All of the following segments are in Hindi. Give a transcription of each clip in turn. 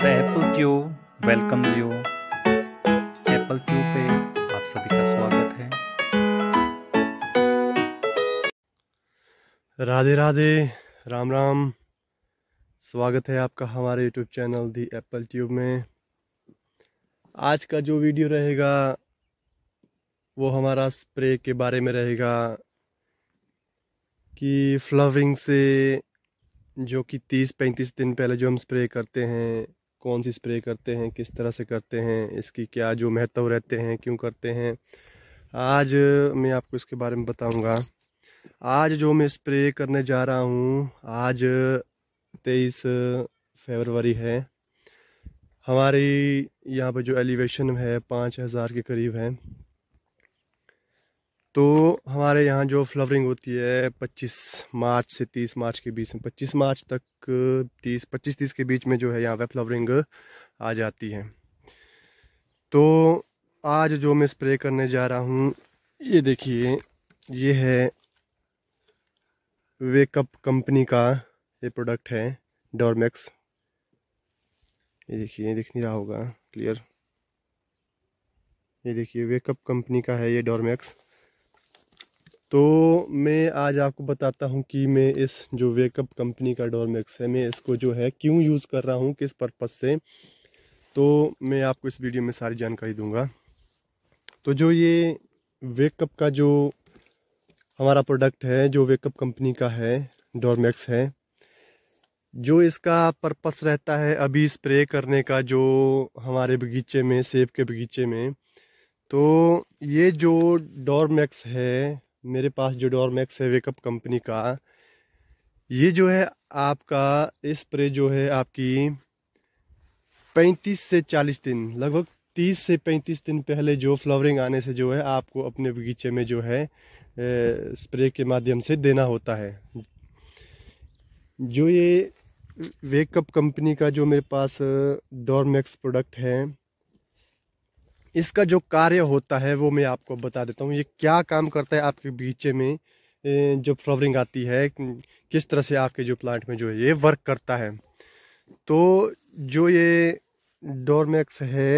the Apple Tube welcome you Apple Tube पे आप सभी का स्वागत है राधे राधे राम राम स्वागत है आपका हमारे YouTube channel the Apple Tube में आज का जो वीडियो रहेगा वो हमारा स्प्रे के बारे में रहेगा कि फ्लवरिंग से जो कि तीस पैंतीस दिन पहले जो हम स्प्रे करते हैं कौन सी स्प्रे करते हैं किस तरह से करते हैं इसकी क्या जो महत्व रहते हैं क्यों करते हैं आज मैं आपको इसके बारे में बताऊंगा आज जो मैं स्प्रे करने जा रहा हूँ आज तेईस फरवरी है हमारी यहाँ पर जो एलिवेशन है पाँच हज़ार के करीब है तो हमारे यहाँ जो फ्लावरिंग होती है 25 मार्च से 30 मार्च के बीच में 25 मार्च तक 30 25 तीस के बीच में जो है यहाँ पे फ्लावरिंग आ जाती है तो आज जो मैं स्प्रे करने जा रहा हूँ ये देखिए ये है वेकअप कंपनी का ये प्रोडक्ट है डोरमैक्स ये देखिए दिख नहीं रहा होगा क्लियर ये देखिए वेकअप कंपनी का है ये डोरमैक्स तो मैं आज आपको बताता हूँ कि मैं इस जो वेकअप कंपनी का डोरमैक्स है मैं इसको जो है क्यों यूज़ कर रहा हूँ किस पर्पज़ से तो मैं आपको इस वीडियो में सारी जानकारी दूंगा तो जो ये वेकअप का जो हमारा प्रोडक्ट है जो वेकअप कंपनी का है डोरमैक्स है जो इसका पर्पस रहता है अभी स्प्रे करने का जो हमारे बगीचे में सेब के बगीचे में तो ये जो डोरमैक्स है मेरे पास जो डॉरमैक्स है वेकअप कंपनी का ये जो है आपका स्प्रे जो है आपकी पैंतीस से चालीस दिन लगभग तीस से पैंतीस दिन पहले जो फ्लावरिंग आने से जो है आपको अपने बगीचे में जो है स्प्रे के माध्यम से देना होता है जो ये वेकअप कंपनी का जो मेरे पास डोरमैक्स प्रोडक्ट है इसका जो कार्य होता है वो मैं आपको बता देता हूँ ये क्या काम करता है आपके बीचे में जो फ्लावरिंग आती है किस तरह से आपके जो प्लांट में जो है ये वर्क करता है तो जो ये डोरमैक्स है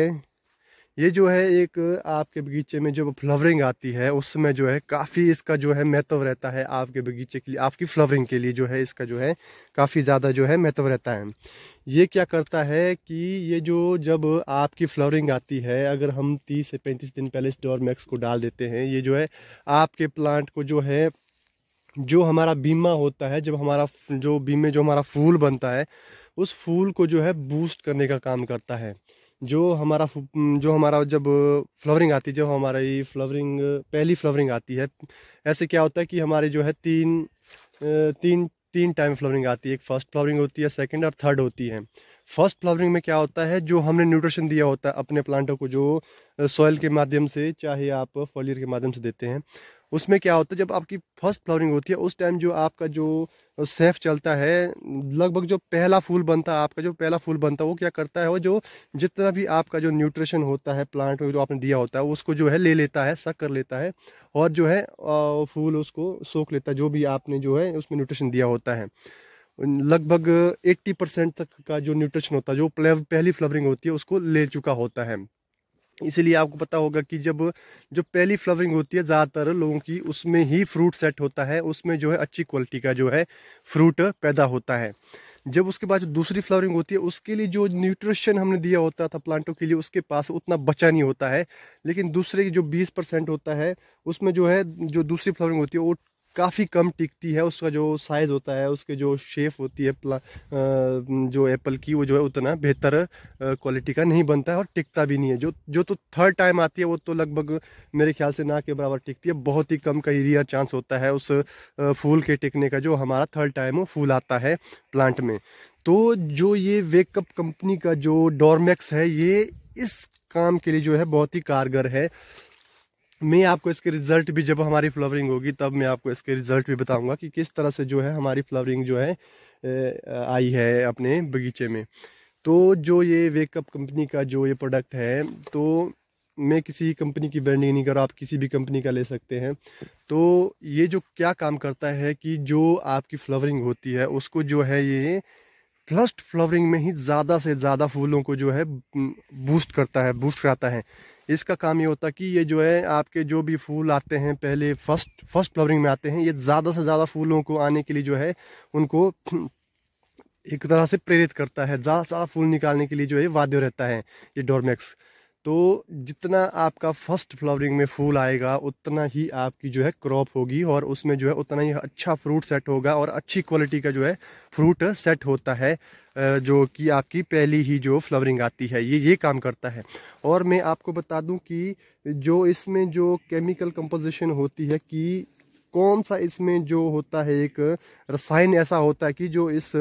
ये जो है एक आपके बगीचे में जब फ्लावरिंग आती है उसमें जो है काफ़ी इसका जो है महत्व रहता है आपके बगीचे के लिए आपकी फ्लावरिंग के लिए जो है इसका जो है काफ़ी ज़्यादा जो है महत्व रहता है ये क्या करता है कि ये जो जब आपकी फ्लावरिंग आती है अगर हम तीस से पैंतीस दिन पहले इस डोरमैक्स को डाल देते हैं ये जो है आपके प्लांट को जो है जो हमारा बीमा होता है जब हमारा जो बीमे जो हमारा फूल बनता है उस फूल को जो है बूस्ट करने का काम करता है जो हमारा जो हमारा जब फ्लावरिंग आती है जब हमारी फ्लावरिंग पहली फ्लावरिंग आती है ऐसे क्या होता है कि हमारे जो है तीन तीन तीन टाइम फ्लावरिंग आती है एक फर्स्ट फ्लावरिंग होती है सेकंड और थर्ड होती है फर्स्ट फ्लावरिंग में क्या होता है जो हमने न्यूट्रिशन दिया होता है अपने प्लांटों को जो सॉयल के माध्यम से चाहे आप फॉलियर के माध्यम से देते हैं उसमें क्या होता है जब आपकी फर्स्ट फ्लावरिंग होती है उस टाइम जो आपका जो सेफ चलता है लगभग जो पहला फूल बनता है आपका जो पहला फूल बनता है वो क्या करता है वो जो जितना भी आपका जो न्यूट्रिशन होता है प्लांट में जो आपने दिया होता है उसको जो है ले लेता है सक कर लेता है और जो है फूल उसको सोख लेता है जो भी आपने जो है उसमें न्यूट्रिशन दिया होता है लगभग 80 परसेंट तक का जो न्यूट्रिशन होता है जो पहली फ्लावरिंग होती है उसको ले चुका होता है इसलिए आपको पता होगा कि जब जो पहली फ्लावरिंग होती है ज़्यादातर लोगों की उसमें ही फ्रूट सेट होता है उसमें जो है अच्छी क्वालिटी का जो है फ्रूट पैदा होता है जब उसके बाद दूसरी फ्लावरिंग होती है उसके लिए जो न्यूट्रिशन हमने दिया होता था प्लांटों के लिए उसके पास उतना बचा नहीं होता है लेकिन दूसरे की जो बीस परसेंट होता है उसमें जो है जो दूसरी फ्लावरिंग होती है वो काफ़ी कम टिकती है उसका जो साइज़ होता है उसके जो शेप होती है प्ला जो एप्पल की वो जो है उतना बेहतर क्वालिटी का नहीं बनता है और टिकता भी नहीं है जो जो तो थर्ड टाइम आती है वो तो लगभग मेरे ख्याल से ना के बराबर टिकती है बहुत ही कम कहीं रियर चांस होता है उस फूल के टिकने का जो हमारा थर्ड टाइम वो फूल आता है प्लांट में तो जो ये वेकअप कंपनी का जो डॉर्मैक्स है ये इस काम के लिए जो है बहुत ही कारगर है मैं आपको इसके रिजल्ट भी जब हमारी फ्लावरिंग होगी तब मैं आपको इसके रिजल्ट भी बताऊंगा कि किस तरह से जो है हमारी फ्लावरिंग जो है आई है अपने बगीचे में तो जो ये वेकअप कंपनी का जो ये प्रोडक्ट है तो मैं किसी कंपनी की ब्रांडिंग नहीं कर रहा आप किसी भी कंपनी का ले सकते हैं तो ये जो क्या काम करता है कि जो आपकी फ्लावरिंग होती है उसको जो है ये फर्स्ट फ्लावरिंग में ही ज़्यादा से ज़्यादा फूलों को जो है बूस्ट हम्म, करता है बूस्ट कराता है इसका काम ये होता है कि ये जो है आपके जो भी फूल आते हैं पहले फर्स्ट फर्स्ट फ्लावरिंग में आते हैं ये ज़्यादा से ज़्यादा फूलों को आने के लिए जो है उनको एक तरह से प्रेरित करता है ज़्यादा से ज़्यादा फूल निकालने के लिए जो है वाद्य रहता है ये डोरमैक्स तो जितना आपका फर्स्ट फ्लावरिंग में फूल आएगा उतना ही आपकी जो है क्रॉप होगी और उसमें जो है उतना ही अच्छा फ्रूट सेट होगा और अच्छी क्वालिटी का जो है फ्रूट सेट होता है जो कि आपकी पहली ही जो फ्लावरिंग आती है ये ये काम करता है और मैं आपको बता दूं कि जो इसमें जो केमिकल कंपोजिशन होती है कि कौन सा इसमें जो होता है एक रसायन ऐसा होता है कि जो इस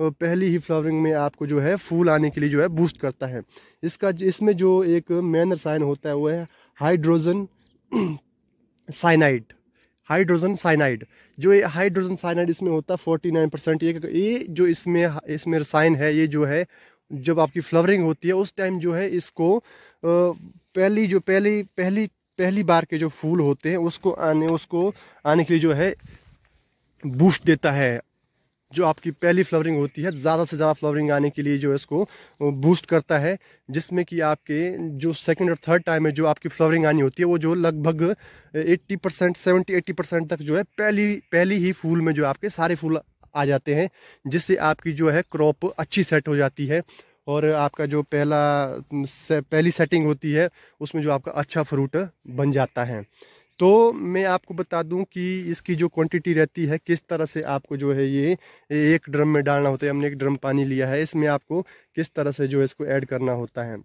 पहली ही फ्लावरिंग में आपको जो है फूल आने के लिए जो है बूस्ट करता है इसका इसमें जो एक मेन रसायन होता है वो है हाइड्रोजन साइनाइड हाइड्रोजन साइनाइड जो ये हाइड्रोजन साइनाइड इसमें होता है फोर्टी नाइन परसेंट ये ये जो इसमें इसमें रसायन है ये जो है जब आपकी फ्लावरिंग होती है उस टाइम जो है इसको पहली जो पहली पहली पहली बार के जो फूल होते हैं उसको आने उसको आने के लिए जो है बूस्ट देता है जो आपकी पहली फ्लावरिंग होती है ज़्यादा से ज़्यादा फ्लावरिंग आने के लिए जो है इसको बूस्ट करता है जिसमें कि आपके जो सेकंड और थर्ड टाइम में जो आपकी फ्लावरिंग आनी होती है वो जो लगभग 80 परसेंट सेवेंटी एट्टी परसेंट तक जो है पहली पहली ही फूल में जो आपके सारे फूल आ जाते हैं जिससे आपकी जो है क्रॉप अच्छी सेट हो जाती है और आपका जो पहला से, पहली सेटिंग होती है उसमें जो आपका अच्छा फ्रूट बन जाता है तो मैं आपको बता दूं कि इसकी जो क्वांटिटी रहती है किस तरह से आपको जो है ये एक ड्रम में डालना होता है हमने एक ड्रम पानी लिया है इसमें आपको किस तरह से जो है इसको ऐड करना होता है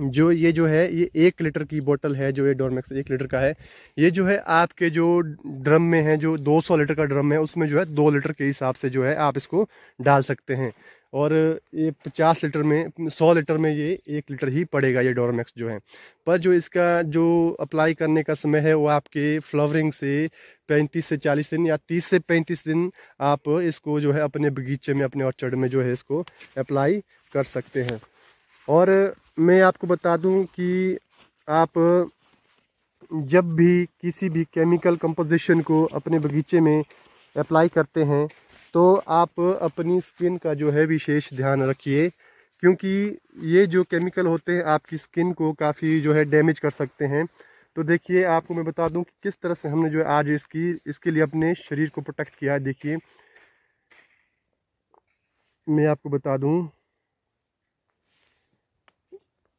जो ये जो है ये एक लीटर की बोतल है जो ये डोरमैक्स एक लीटर का है ये जो है आपके जो ड्रम में है जो 200 लीटर का ड्रम है उसमें जो है दो लीटर के हिसाब से जो है आप इसको डाल सकते हैं और ये 50 लीटर में 100 लीटर में ये एक लीटर ही पड़ेगा ये डोरमैक्स जो है पर जो इसका जो अप्लाई करने का समय है वो आपके फ्लावरिंग से 35 से 40 दिन या 30 से 35 दिन आप इसको जो है अपने बगीचे में अपने ऑर्चर्ड में जो है इसको अप्लाई कर सकते हैं और मैं आपको बता दूं कि आप जब भी किसी भी केमिकल कंपोजिशन को अपने बगीचे में अप्लाई करते हैं तो आप अपनी स्किन का जो है विशेष ध्यान रखिए क्योंकि ये जो केमिकल होते हैं आपकी स्किन को काफ़ी जो है डैमेज कर सकते हैं तो देखिए आपको मैं बता दूं कि किस तरह से हमने जो है आज इसकी इसके लिए अपने शरीर को प्रोटेक्ट किया है देखिए मैं आपको बता दूं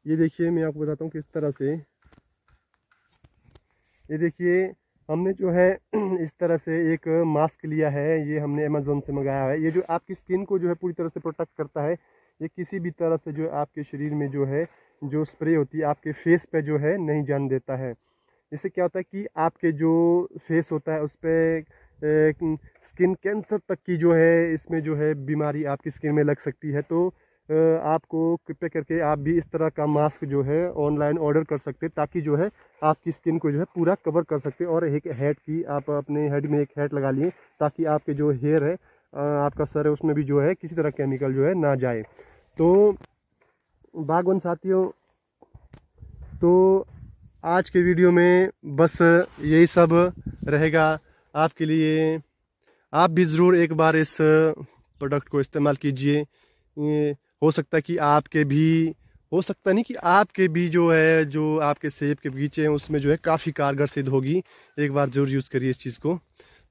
ये देखिए मैं आपको बताता हूँ किस तरह से ये देखिए हमने जो है इस तरह से एक मास्क लिया है ये हमने अमेजोन से मंगाया है ये जो आपकी स्किन को जो है पूरी तरह से प्रोटेक्ट करता है ये किसी भी तरह से जो आपके शरीर में जो है जो स्प्रे होती है आपके फेस पे जो है नहीं जान देता है इससे क्या होता है कि आपके जो फेस होता है उस पर स्किन कैंसर तक की जो है इसमें जो है बीमारी आपकी स्किन में लग सकती है तो आपको कृपया करके आप भी इस तरह का मास्क जो है ऑनलाइन ऑर्डर कर सकते हैं ताकि जो है आपकी स्किन को जो है पूरा कवर कर सकते और एक हेड की आप अपने हेड में एक हेड लगा लिए ताकि आपके जो हेयर है आपका सर है उसमें भी जो है किसी तरह केमिकल जो है ना जाए तो बागवान साथियों तो आज के वीडियो में बस यही सब रहेगा आपके लिए आप भी ज़रूर एक बार इस प्रोडक्ट को इस्तेमाल कीजिए हो सकता है कि आपके भी हो सकता नहीं कि आपके भी जो है जो आपके सेब के बगीचे हैं उसमें जो है काफ़ी कारगर सिद्ध होगी एक बार ज़रूर यूज़ करिए इस चीज़ को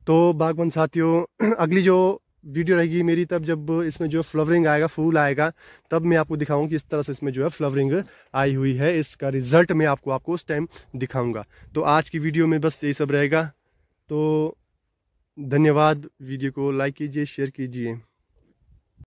तो बागवान साथियों अगली जो वीडियो रहेगी मेरी तब जब इसमें जो फ्लावरिंग आएगा फूल आएगा तब मैं आपको दिखाऊंगा कि इस तरह से इसमें जो है फ्लावरिंग आई हुई है इसका रिजल्ट मैं आपको आपको उस टाइम दिखाऊंगा तो आज की वीडियो में बस यही सब रहेगा तो धन्यवाद वीडियो को लाइक कीजिए शेयर कीजिए